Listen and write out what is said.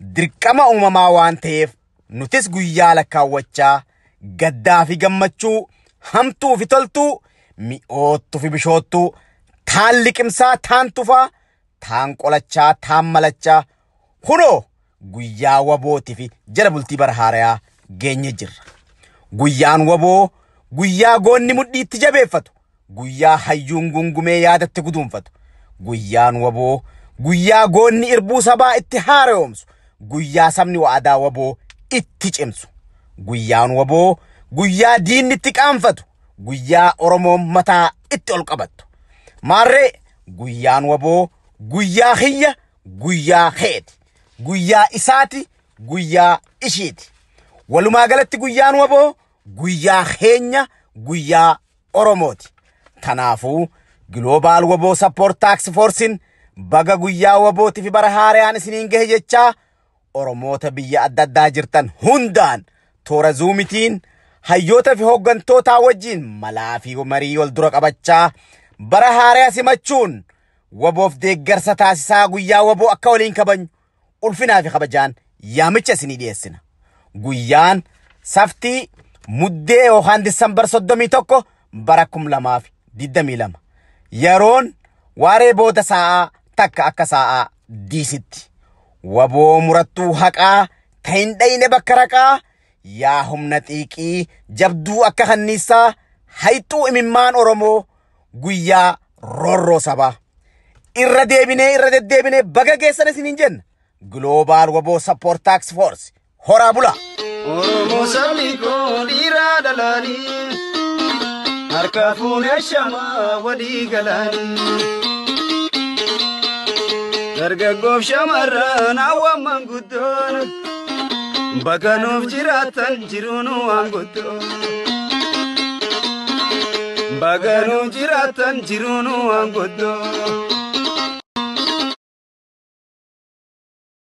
dirqama uumamaa waan ta'eef nutis guyyaa lakkaawwachaa gaddaa fi gammachuu hamtuu fi toltuu mi'oottuu fi bishoottuu taan liqimsaa taan tufaa taan qolachaa taan malachaa hunoo guyyaa wabootiifi fi jala bultii bara haarayaa geenyee jirra. Guyyaan waboo guyyaa goonni mudhiitti jabeeffatu guyyaa hayyuun gungumee yaadatti guduunfatu guyyaan waboo guyyaa goonni irbuu sabaa itti haarayoomsu guyyaa sabni waadaa waboo itti cimsu, guyyaan waboo guyyaa diinni itti qaanfatu, guyyaa Oromoon mataa itti ol qabattu. Maarree guyyaan waboo guyyaa hiyya, guyyaa heeti, guyyaa isaati, guyyaa ishiiti. Walumaa galatti guyyaan waboo guyyaa heenya, guyyaa Oromooti. Kanaafuu giloobaal waboo taaksi foorsin baga guyyaa wabootiif bara haariyaan isiniin gahe jechaa oromoota biyya adda addaa jirtan hundaan toora zuumitiin hayyoota fi hooggantootaa wajjiin malaa fi marii wal dura qabachaa bara haaraa simachuun waboof deeggarsa taasisaa guyyaa waboo akka waliin kabajnu ulfinaa fi kabajaan yaamicha isinii dhiyeessina. Guyyaan saftii muddee yookaan dissambar soddomii tokko bara kum lamaa fi diddamii lama yeroon waaree booda sa'aa takka akka sa'aa diisitti. waboo murattuu haqaa tahin hin bakka raqaa yaa humna xiiqii jabduu akka kanniisaa hayxuu imimmaan oromoo guyyaa roorroo sabaa. Irra deebinee irra deddeebinee baga geessan isiniin jenna. Global waboo support tax force horaa bula. Oromoo sabni koo dhiiraa dalaanii harka fuunee shamaa walii galaanii. dargaggoof shamarran hawwamman guddoon bakka nuuf jiraatan jiruun waan guddoon. Bakka nuuf jiraatan jiruun waan guddoon.